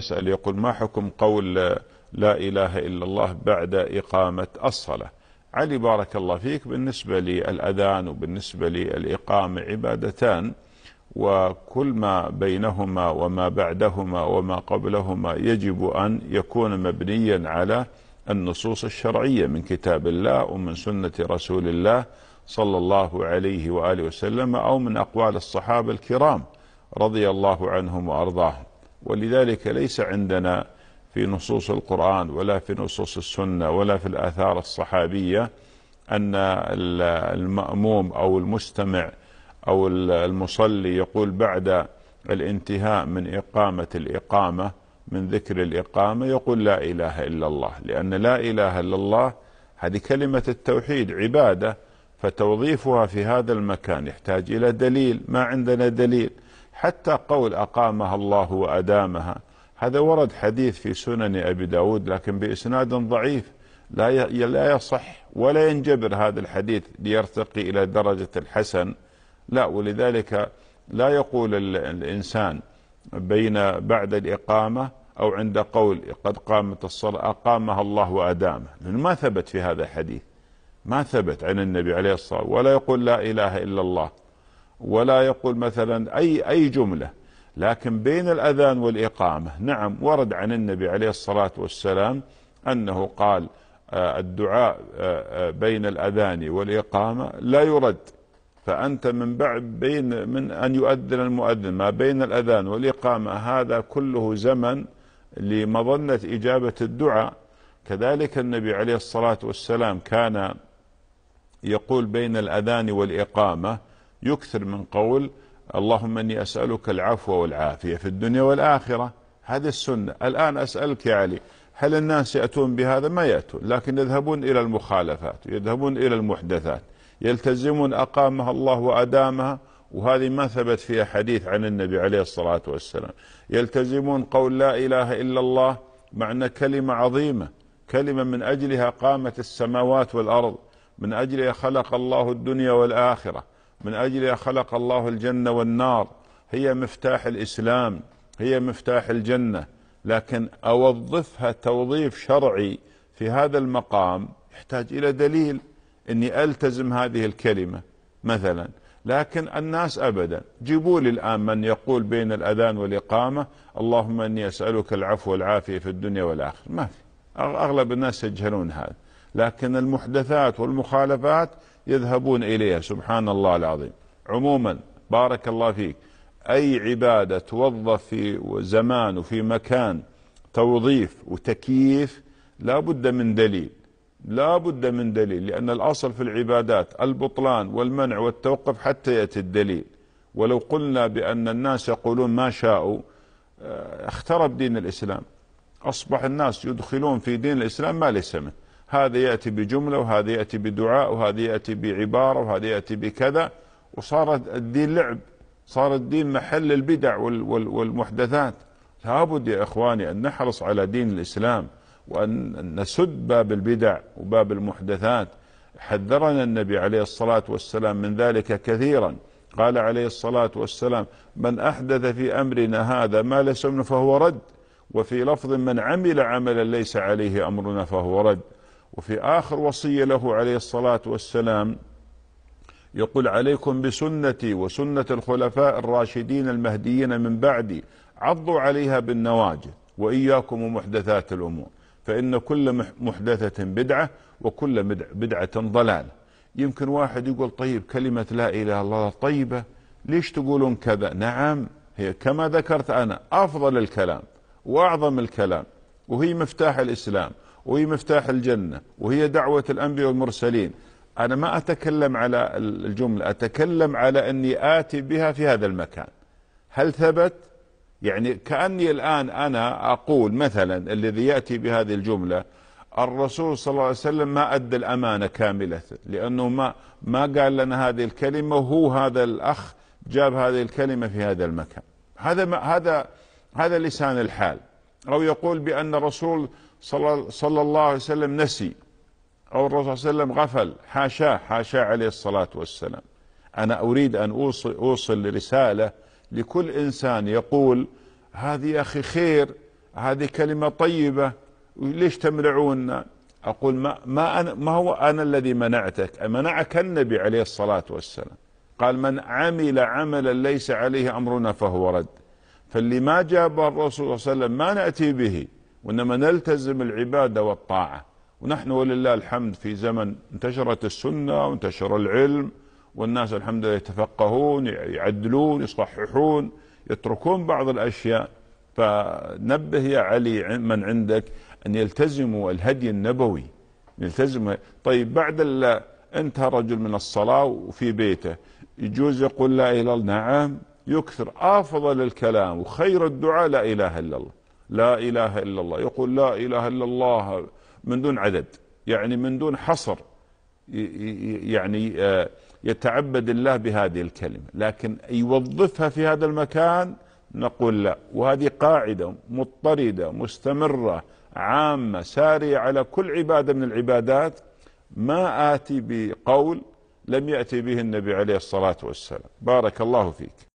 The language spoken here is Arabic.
يسأل يقول ما حكم قول لا إله إلا الله بعد إقامة الصلاة علي بارك الله فيك بالنسبة للأذان وبالنسبة للإقامة عبادتان وكل ما بينهما وما بعدهما وما قبلهما يجب أن يكون مبنيا على النصوص الشرعية من كتاب الله ومن سنة رسول الله صلى الله عليه وآله وسلم أو من أقوال الصحابة الكرام رضي الله عنهم وأرضاهم ولذلك ليس عندنا في نصوص القرآن ولا في نصوص السنة ولا في الآثار الصحابية أن المأموم أو المستمع أو المصلي يقول بعد الانتهاء من إقامة الإقامة من ذكر الإقامة يقول لا إله إلا الله لأن لا إله إلا الله هذه كلمة التوحيد عبادة فتوظيفها في هذا المكان يحتاج إلى دليل ما عندنا دليل حتى قول أقامها الله وأدامها هذا ورد حديث في سنن أبي داود لكن بإسناد ضعيف لا لا يصح ولا ينجبر هذا الحديث ليرتقي إلى درجة الحسن لا ولذلك لا يقول الإنسان بين بعد الإقامة أو عند قول قد قامت الصلاة أقامها الله وأدامه لأنه ما ثبت في هذا الحديث ما ثبت عن النبي عليه الصلاة والسلام ولا يقول لا إله إلا الله ولا يقول مثلا أي, أي جملة لكن بين الأذان والإقامة نعم ورد عن النبي عليه الصلاة والسلام أنه قال آه، الدعاء آه، آه، بين الأذان والإقامة لا يرد فأنت من بعد بين من أن يؤذن المؤذن ما بين الأذان والإقامة هذا كله زمن لمظنة إجابة الدعاء كذلك النبي عليه الصلاة والسلام كان يقول بين الأذان والإقامة يكثر من قول اللهم اني اسالك العفو والعافيه في الدنيا والاخره هذه السنه الان اسالك يا علي هل الناس ياتون بهذا ما ياتون لكن يذهبون الى المخالفات يذهبون الى المحدثات يلتزمون اقامها الله وادامها وهذه ما ثبت فيها حديث عن النبي عليه الصلاه والسلام يلتزمون قول لا اله الا الله مع ان كلمه عظيمه كلمه من اجلها قامت السماوات والارض من اجلها خلق الله الدنيا والاخره من أجلها خلق الله الجنة والنار هي مفتاح الإسلام هي مفتاح الجنة لكن أوظفها توظيف شرعي في هذا المقام يحتاج إلى دليل أني ألتزم هذه الكلمة مثلا لكن الناس أبدا جيبوا لي الآن من يقول بين الأذان والإقامة اللهم أني أسألك العفو والعافية في الدنيا والآخرة ما في أغلب الناس يجهلون هذا لكن المحدثات والمخالفات يذهبون اليها سبحان الله العظيم عموما بارك الله فيك اي عباده توظف في زمان وفي مكان توظيف وتكييف لا بد من دليل لا بد من دليل لأن الأصل في العبادات البطلان والمنع والتوقف حتى يأتي الدليل ولو قلنا بأن الناس يقولون ما شاءوا آه، اخترب دين الإسلام أصبح الناس يدخلون في دين الإسلام ما ليس منه هذا يأتي بجملة وهذا يأتي بدعاء وهذا يأتي بعبارة وهذا يأتي بكذا وصار الدين لعب صار الدين محل البدع والمحدثات لابد يا إخواني أن نحرص على دين الإسلام وأن نسد باب البدع وباب المحدثات حذرنا النبي عليه الصلاة والسلام من ذلك كثيرا قال عليه الصلاة والسلام من أحدث في أمرنا هذا ما ليس منه فهو رد وفي لفظ من عمل عملا ليس عليه أمرنا فهو رد وفي آخر وصية له عليه الصلاة والسلام يقول عليكم بسنتي وسنة الخلفاء الراشدين المهديين من بعدي عضوا عليها بالنواجذ وإياكم ومحدثات الأمور فإن كل محدثة بدعة وكل بدعة ضلالة يمكن واحد يقول طيب كلمة لا إله إلا الله طيبة ليش تقولون كذا نعم هي كما ذكرت أنا أفضل الكلام وأعظم الكلام وهي مفتاح الإسلام وهي مفتاح الجنة وهي دعوة الأنبياء والمرسلين أنا ما أتكلم على الجملة أتكلم على أني آتي بها في هذا المكان هل ثبت يعني كأني الآن أنا أقول مثلا الذي يأتي بهذه الجملة الرسول صلى الله عليه وسلم ما أدى الأمانة كاملة لأنه ما, ما قال لنا هذه الكلمة وهو هذا الأخ جاب هذه الكلمة في هذا المكان هذا ما هذا هذا لسان الحال أو يقول بأن الرسول صلى, صلى الله عليه وسلم نسي أو الرسول صلى الله عليه وسلم غفل حاشاه حاشاه عليه الصلاة والسلام أنا أريد أن أوصل, أوصل رسالة لكل إنسان يقول هذه يا أخي خير هذه كلمة طيبة ليش تمنعونا أقول ما, ما, أنا ما هو أنا الذي منعتك منعك النبي عليه الصلاة والسلام قال من عمل عملا ليس عليه أمرنا فهو رد فاللي ما جابه الرسول صلى الله عليه وسلم ما نأتي به وإنما نلتزم العبادة والطاعة ونحن ولله الحمد في زمن انتشرت السنة وانتشر العلم والناس الحمد لله يتفقهون يعدلون يصححون يتركون بعض الأشياء فنبه يا علي من عندك أن يلتزموا الهدي النبوي يلتزم طيب بعد انتهى رجل من الصلاة وفي بيته يجوز يقول لا إله إلا الله نعم يكثر أفضل الكلام وخير الدعاء لا إله إلا الله لا إله إلا الله يقول لا إله إلا الله من دون عدد يعني من دون حصر يعني آه، يتعبد الله بهذه الكلمة لكن يوظفها في هذا المكان نقول لا وهذه قاعدة مضطردة مستمرة عامة سارية على كل عبادة من العبادات ما آتي بقول لم يأتي به النبي عليه الصلاة والسلام بارك الله فيك